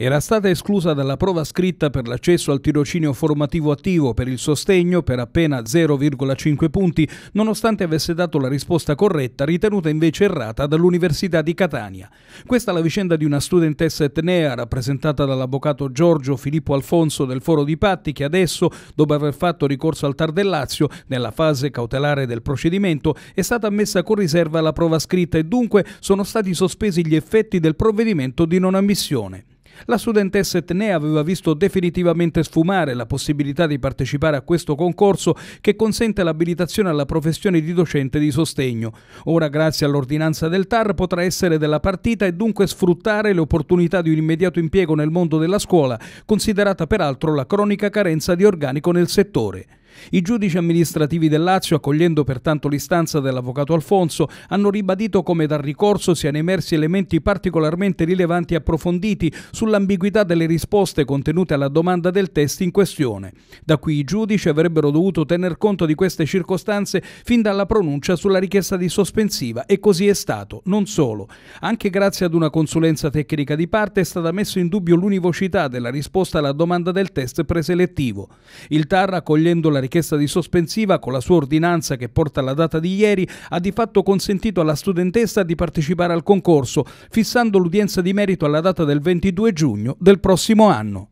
era stata esclusa dalla prova scritta per l'accesso al tirocinio formativo attivo per il sostegno per appena 0,5 punti, nonostante avesse dato la risposta corretta, ritenuta invece errata dall'Università di Catania. Questa è la vicenda di una studentessa etnea rappresentata dall'avvocato Giorgio Filippo Alfonso del Foro di Patti che adesso, dopo aver fatto ricorso al Tar del Lazio nella fase cautelare del procedimento, è stata ammessa con riserva la prova scritta e dunque sono stati sospesi gli effetti del provvedimento di non ammissione. La studentessa etnea aveva visto definitivamente sfumare la possibilità di partecipare a questo concorso che consente l'abilitazione alla professione di docente di sostegno. Ora, grazie all'ordinanza del TAR, potrà essere della partita e dunque sfruttare le opportunità di un immediato impiego nel mondo della scuola, considerata peraltro la cronica carenza di organico nel settore. I giudici amministrativi del Lazio, accogliendo pertanto l'istanza dell'avvocato Alfonso, hanno ribadito come dal ricorso siano emersi elementi particolarmente rilevanti e approfonditi sull'ambiguità delle risposte contenute alla domanda del test in questione. Da qui i giudici avrebbero dovuto tener conto di queste circostanze fin dalla pronuncia sulla richiesta di sospensiva e così è stato, non solo. Anche grazie ad una consulenza tecnica di parte è stata messa in dubbio l'univocità della risposta alla domanda del test preselettivo. Il TAR, accogliendo la richiesta richiesta di sospensiva, con la sua ordinanza che porta alla data di ieri, ha di fatto consentito alla studentessa di partecipare al concorso, fissando l'udienza di merito alla data del 22 giugno del prossimo anno.